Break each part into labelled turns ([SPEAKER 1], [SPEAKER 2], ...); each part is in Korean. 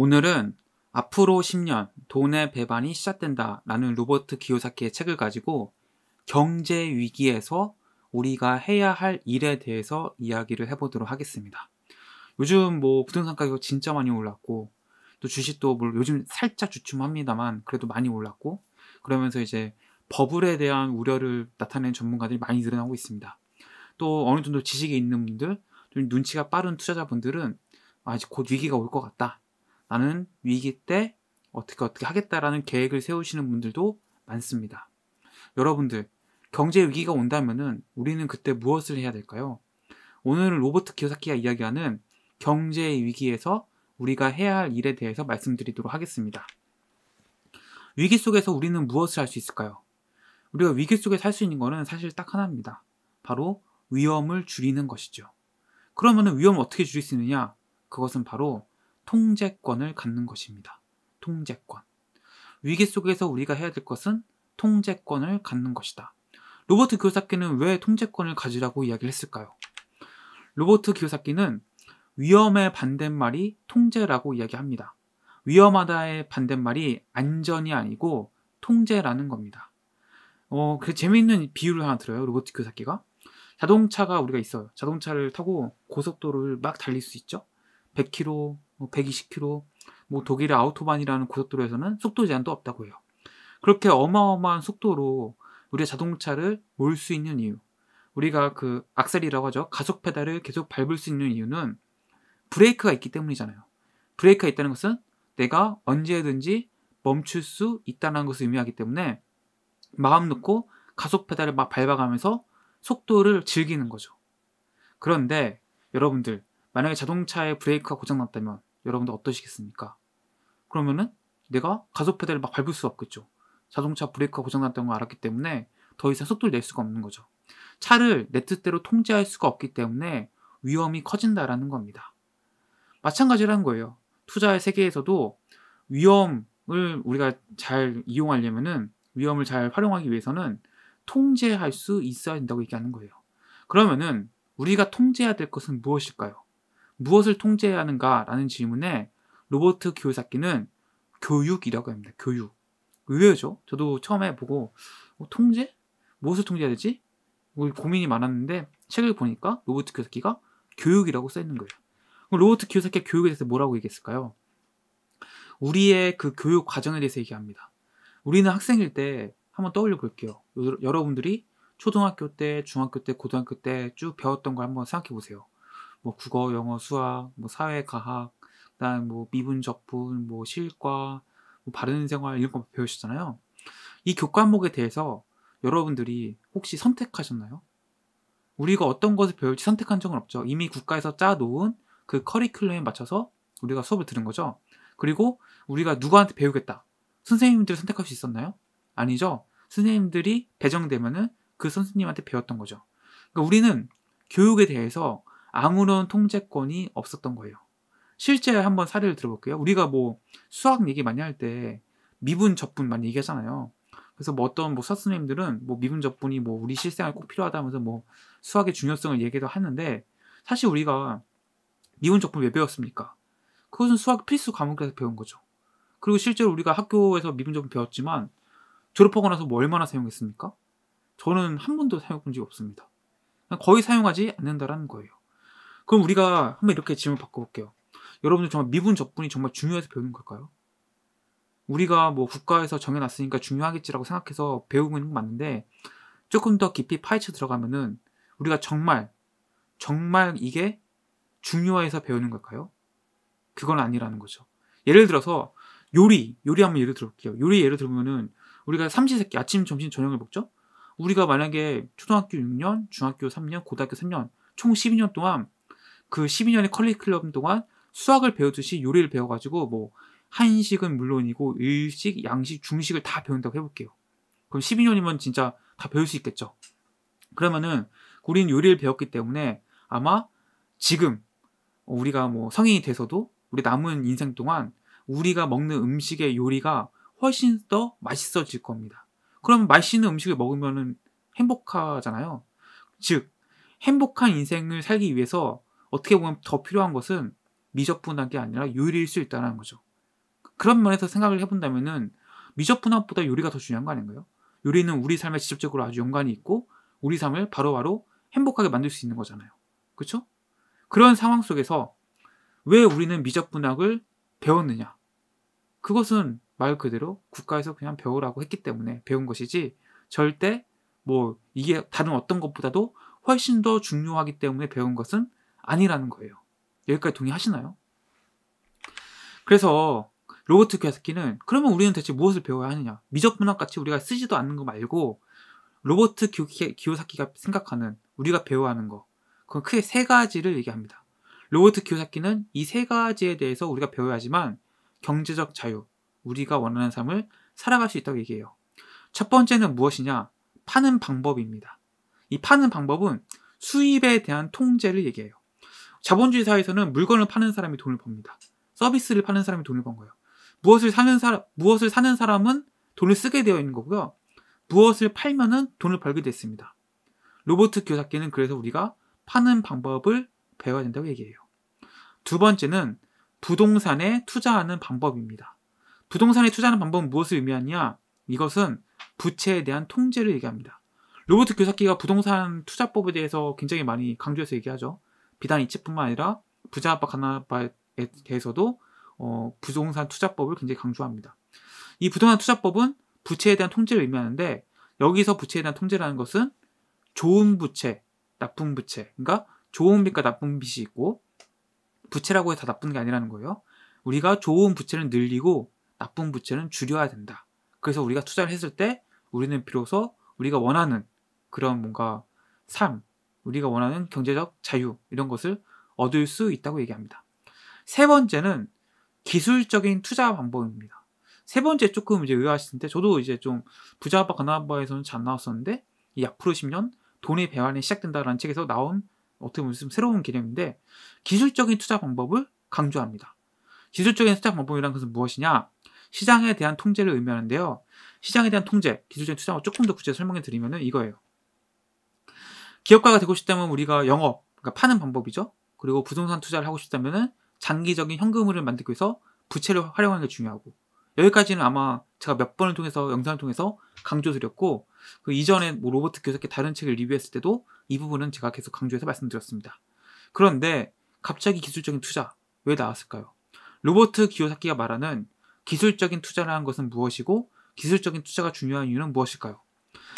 [SPEAKER 1] 오늘은 앞으로 10년 돈의 배반이 시작된다 라는 로버트 기요사키의 책을 가지고 경제 위기에서 우리가 해야 할 일에 대해서 이야기를 해보도록 하겠습니다. 요즘 뭐 부동산 가격 진짜 많이 올랐고 또 주식도 물 요즘 살짝 주춤합니다만 그래도 많이 올랐고 그러면서 이제 버블에 대한 우려를 나타낸 전문가들이 많이 늘어나고 있습니다. 또 어느 정도 지식이 있는 분들, 좀 눈치가 빠른 투자자분들은 아직 곧 위기가 올 것 같다. 나는 위기 때 어떻게 어떻게 하겠다라는 계획을 세우시는 분들도 많습니다. 여러분들, 경제 위기가 온다면 우리는 그때 무엇을 해야 될까요? 오늘은 로버트 기요사키가 이야기하는 경제 위기에서 우리가 해야 할 일에 대해서 말씀드리도록 하겠습니다. 위기 속에서 우리는 무엇을 할 수 있을까요? 우리가 위기 속에 살 수 있는 것은 사실 딱 하나입니다. 바로 위험을 줄이는 것이죠. 그러면 위험을 어떻게 줄일 수 있느냐? 그것은 바로 통제권을 갖는 것입니다. 통제권. 위기 속에서 우리가 해야 될 것은 통제권을 갖는 것이다. 로버트 기요사키는 왜 통제권을 가지라고 이야기를 했을까요? 로버트 기요사키는 위험의 반대말이 통제라고 이야기합니다. 위험하다의 반대말이 안전이 아니고 통제라는 겁니다. 어, 그 재미있는 비유를 하나 들어요. 로버트 기요사키가 자동차가 우리가 있어요. 자동차를 타고 고속도로를 막 달릴 수 있죠. 100km, 120km, 뭐, 뭐 독일의 아우토반이라는 고속도로에서는 속도 제한도 없다고 해요. 그렇게 어마어마한 속도로 우리 자동차를 몰 수 있는 이유, 우리가 그 악셀이라고 하죠. 가속 페달을 계속 밟을 수 있는 이유는 브레이크가 있기 때문이잖아요. 브레이크가 있다는 것은 내가 언제든지 멈출 수 있다는 것을 의미하기 때문에 마음 놓고 가속 페달을 막 밟아가면서 속도를 즐기는 거죠. 그런데 여러분들 만약에 자동차의 브레이크가 고장났다면 여러분들 어떠시겠습니까? 그러면은 내가 가속 페달을 막 밟을 수 없겠죠. 자동차 브레이크가 고장났던걸 알았기 때문에 더 이상 속도를 낼 수가 없는 거죠. 차를 내 뜻대로 통제할 수가 없기 때문에 위험이 커진다라는 겁니다. 마찬가지라는 거예요. 투자의 세계에서도 위험을 우리가 잘 이용하려면은 위험을 잘 활용하기 위해서는 통제할 수 있어야 된다고 얘기하는 거예요. 그러면은 우리가 통제해야 될 것은 무엇일까요? 무엇을 통제하는가라는 해야 질문에 로버트 교사키는 교육이라고 합니다. 교육. 의외죠. 저도 처음에 보고 어, 통제? 무엇을 통제해야 되지? 고민이 많았는데 책을 보니까 로버트 교사키가 교육이라고 써 있는 거예요. 로버트 교사키가 교육에 대해서 뭐라고 얘기했을까요? 우리의 그 교육 과정에 대해서 얘기합니다. 우리는 학생일 때 한번 떠올려 볼게요. 여러분들이 초등학교 때, 중학교 때, 고등학교 때 쭉 배웠던 걸 한번 생각해 보세요. 뭐 국어, 영어, 수학, 뭐 사회, 과학, 그다음 뭐 미분, 적분, 뭐 실과, 뭐 바른 생활 이런 거배우셨잖아요이 교과목에 대해서 여러분들이 혹시 선택하셨나요? 우리가 어떤 것을 배울지 선택한 적은 없죠. 이미 국가에서 짜놓은 그 커리큘럼에 맞춰서 우리가 수업을 들은 거죠. 그리고 우리가 누구한테 배우겠다. 선생님들을 선택할 수 있었나요? 아니죠. 선생님들이 배정되면은 그 선생님한테 배웠던 거죠. 그러니까 우리는 교육에 대해서 아무런 통제권이 없었던 거예요. 실제 한번 사례를 들어볼게요. 우리가 뭐 수학 얘기 많이 할 때 미분 적분 많이 얘기하잖아요. 그래서 뭐 어떤 뭐수 선생님들은 뭐 미분 적분이 뭐 우리 실생활에 꼭 필요하다면서 뭐 수학의 중요성을 얘기도 하는데 사실 우리가 미분 적분 왜 배웠습니까? 그것은 수학 필수 과목에서 배운 거죠. 그리고 실제로 우리가 학교에서 미분 적분 배웠지만 졸업하고 나서 뭐 얼마나 사용했습니까? 저는 한 번도 사용한 적이 없습니다. 거의 사용하지 않는다라는 거예요. 그럼 우리가 한번 이렇게 질문 바꿔볼게요. 여러분들 정말 미분 적분이 정말 중요해서 배우는 걸까요? 우리가 뭐 국가에서 정해놨으니까 중요하겠지라고 생각해서 배우는 건 맞는데 조금 더 깊이 파헤쳐 들어가면은 우리가 정말 정말 이게 중요해서 배우는 걸까요? 그건 아니라는 거죠. 예를 들어서 요리 요리 한번 예를 들어볼게요. 요리 예를 들면은 우리가 삼시세끼 아침 점심 저녁을 먹죠. 우리가 만약에 초등학교 6년, 중학교 3년, 고등학교 3년 총 12년 동안 그 12년의 컬리큘럼 동안 수학을 배우듯이 요리를 배워가지고 뭐 한식은 물론이고 일식, 양식, 중식을 다 배운다고 해볼게요. 그럼 12년이면 진짜 다 배울 수 있겠죠. 그러면은 우리는 요리를 배웠기 때문에 아마 지금 우리가 뭐 성인이 돼서도 우리 남은 인생 동안 우리가 먹는 음식의 요리가 훨씬 더 맛있어질 겁니다. 그럼 맛있는 음식을 먹으면 행복하잖아요. 즉, 행복한 인생을 살기 위해서 어떻게 보면 더 필요한 것은 미적분한 게 아니라 요리일 수 있다는 거죠. 그런 면에서 생각을 해본다면은 미적분함보다 요리가 더 중요한 거 아닌가요? 요리는 우리 삶에 직접적으로 아주 연관이 있고 우리 삶을 바로바로 행복하게 만들 수 있는 거잖아요. 그렇죠? 그런 상황 속에서 왜 우리는 미적분학을 배웠느냐? 그것은 말 그대로 국가에서 그냥 배우라고 했기 때문에 배운 것이지 절대 뭐 이게 다른 어떤 것보다도 훨씬 더 중요하기 때문에 배운 것은 아니라는 거예요. 여기까지 동의하시나요? 그래서 로버트 교사키는 그러면 우리는 대체 무엇을 배워야 하느냐? 미적 문학 같이 우리가 쓰지도 않는 거 말고 로버트 기요사키가 생각하는 우리가 배워야 하는 거. 그건 크게 세 가지를 얘기합니다. 로버트 기요사키는 이 세 가지에 대해서 우리가 배워야 하지만 경제적 자유, 우리가 원하는 삶을 살아갈 수 있다고 얘기해요. 첫 번째는 무엇이냐? 파는 방법입니다. 이 파는 방법은 수입에 대한 통제를 얘기해요. 자본주의 사회에서는 물건을 파는 사람이 돈을 법니다. 서비스를 파는 사람이 돈을 번 거예요. 무엇을 사는 사람, 무엇을 사는 사람은 돈을 쓰게 되어 있는 거고요. 무엇을 팔면은 돈을 벌게 됐습니다. 로봇 교사기는 그래서 우리가 파는 방법을 배워야 된다고 얘기해요. 두 번째는 부동산에 투자하는 방법입니다. 부동산에 투자하는 방법은 무엇을 의미하냐? 이것은 부채에 대한 통제를 얘기합니다. 로버트 교사키가 부동산 투자법에 대해서 굉장히 많이 강조해서 얘기하죠. 비단 이치뿐만 아니라 부자 아빠 가난아빠에 대해서도 어, 부동산 투자법을 굉장히 강조합니다. 이 부동산 투자법은 부채에 대한 통제를 의미하는데 여기서 부채에 대한 통제라는 것은 좋은 부채, 나쁜 부채, 그러니까 좋은 빚과 나쁜 빚이 있고 부채라고 해서 다 나쁜 게 아니라는 거예요. 우리가 좋은 부채는 늘리고 나쁜 부채는 줄여야 된다. 그래서 우리가 투자를 했을 때 우리는 비로소 우리가 원하는 그런 뭔가 삶, 우리가 원하는 경제적 자유 이런 것을 얻을 수 있다고 얘기합니다. 세 번째는 기술적인 투자 방법입니다. 세 번째 조금 이제 의아하시는데 저도 이제 좀 부자 아빠 가난 아빠에서는 잘 나왔었는데 이 앞으로 10년 돈의 배환이 시작된다라는 책에서 나온 어떻게 보면 새로운 개념인데 기술적인 투자 방법을 강조합니다. 기술적인 투자 방법이란 것은 무엇이냐? 시장에 대한 통제를 의미하는데요. 시장에 대한 통제, 기술적인 투자와 조금 더 구체적으로 설명해 드리면 이거예요. 기업가가 되고 싶다면 우리가 영업, 그러니까 파는 방법이죠. 그리고 부동산 투자를 하고 싶다면 장기적인 현금을 만들기 위해서 부채를 활용하는 게 중요하고 여기까지는 아마 제가 몇 번을 통해서 영상을 통해서 강조드렸고 그 이전에 뭐 로버트 교사께 다른 책을 리뷰했을 때도 이 부분은 제가 계속 강조해서 말씀드렸습니다. 그런데 갑자기 기술적인 투자 왜 나왔을까요? 로버트 기요사키가 말하는 기술적인 투자라는 것은 무엇이고 기술적인 투자가 중요한 이유는 무엇일까요?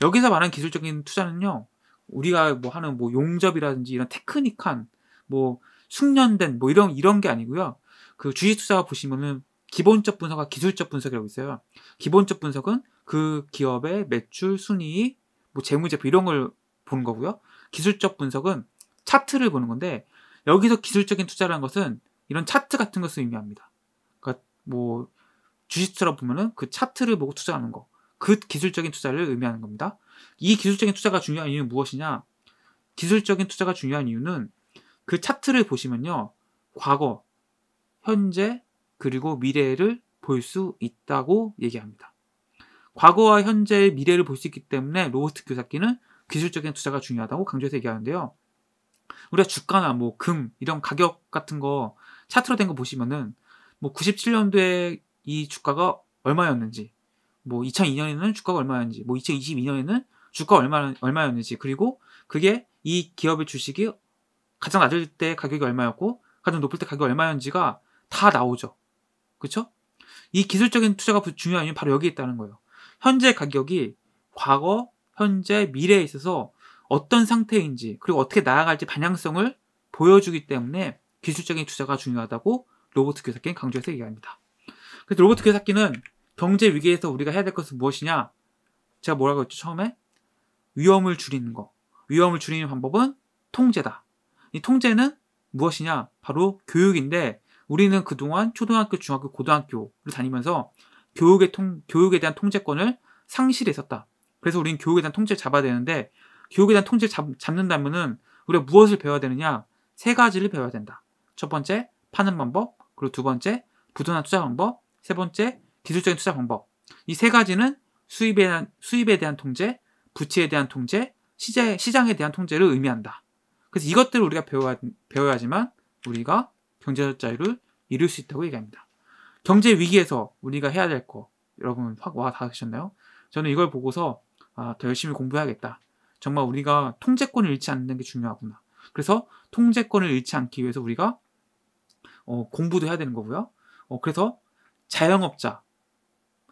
[SPEAKER 1] 여기서 말하는 기술적인 투자는요 우리가 뭐 하는 뭐 용접이라든지 이런 테크닉한 뭐 숙련된 뭐 이런 이런 게 아니고요. 그 주식 투자 보시면은 기본적 분석과 기술적 분석이라고 있어요. 기본적 분석은 그 기업의 매출, 순이익, 뭐 재무제표 이런 걸 보는 거고요. 기술적 분석은 차트를 보는 건데 여기서 기술적인 투자라는 것은 이런 차트 같은 것을 의미합니다. 그러니까 뭐 주식 투자라 보면은 그 차트를 보고 투자하는 거. 그 기술적인 투자를 의미하는 겁니다. 이 기술적인 투자가 중요한 이유는 무엇이냐? 기술적인 투자가 중요한 이유는 그 차트를 보시면요. 과거, 현재, 그리고 미래를 볼 수 있다고 얘기합니다. 과거와 현재의 미래를 볼 수 있기 때문에 로버트 교사기는 기술적인 투자가 중요하다고 강조해서 얘기하는데요. 우리가 주가나 뭐 금, 이런 가격 같은 거 차트로 된 거 보시면은 뭐 97년도에 이 주가가 얼마였는지, 뭐 2002년에는 주가가 얼마였는지, 뭐 2022년에는 주가 얼마 얼마였는지, 그리고 그게 이 기업의 주식이 가장 낮을 때 가격이 얼마였고 가장 높을 때 가격이 얼마였는지가 다 나오죠. 그쵸이 기술적인 투자가 중요한 이유는 바로 여기에 있다는 거예요. 현재 가격이 과거, 현재, 미래에 있어서 어떤 상태인지 그리고 어떻게 나아갈지 반향성을 보여주기 때문에 기술적인 투자가 중요하다고 로버트 교사키는 강조해서 얘기합니다. 그래서 로버트 교사키는 경제 위기에서 우리가 해야 될 것은 무엇이냐? 제가 뭐라고 했죠, 처음에? 위험을 줄이는 거. 위험을 줄이는 방법은 통제다. 이 통제는 무엇이냐? 바로 교육인데 우리는 그동안 초등학교, 중학교, 고등학교를 다니면서 교육의 통, 교육에 대한 통제권을 상실했었다. 그래서 우리는 교육에 대한 통제를 잡아야 되는데 교육에 대한 통제를 잡, 잡는다면은 우리가 무엇을 배워야 되느냐? 세 가지를 배워야 된다. 첫 번째, 파는 방법. 그리고 두 번째, 부도나 투자 방법. 세 번째, 기술적인 투자 방법. 이 세 가지는 수입에 대한, 수입에 대한 통제, 부채에 대한 통제, 시장, 시장에 대한 통제를 의미한다. 그래서 이것들을 우리가 배워야, 배워야지만 우리가 경제적 자유를 이룰 수 있다고 얘기합니다. 경제 위기에서 우리가 해야 될 거, 여러분 확 와 닿으셨나요? 저는 이걸 보고서 아, 더 열심히 공부해야겠다. 정말 우리가 통제권을 잃지 않는 게 중요하구나. 그래서 통제권을 잃지 않기 위해서 우리가 어, 공부도 해야 되는 거고요. 어, 그래서 자영업자,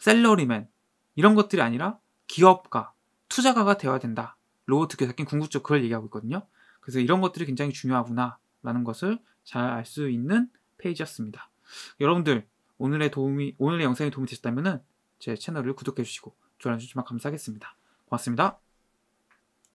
[SPEAKER 1] 셀러리맨 이런 것들이 아니라 기업가, 투자가가 되어야 된다. 로버트 교사킨 궁극적 그걸 얘기하고 있거든요. 그래서 이런 것들이 굉장히 중요하구나라는 것을 잘 알 수 있는 페이지였습니다. 여러분들 오늘의 도움이 오늘의 영상이 도움이 되셨다면은 제 채널을 구독해 주시고 좋아요 주시면 감사하겠습니다. 고맙습니다.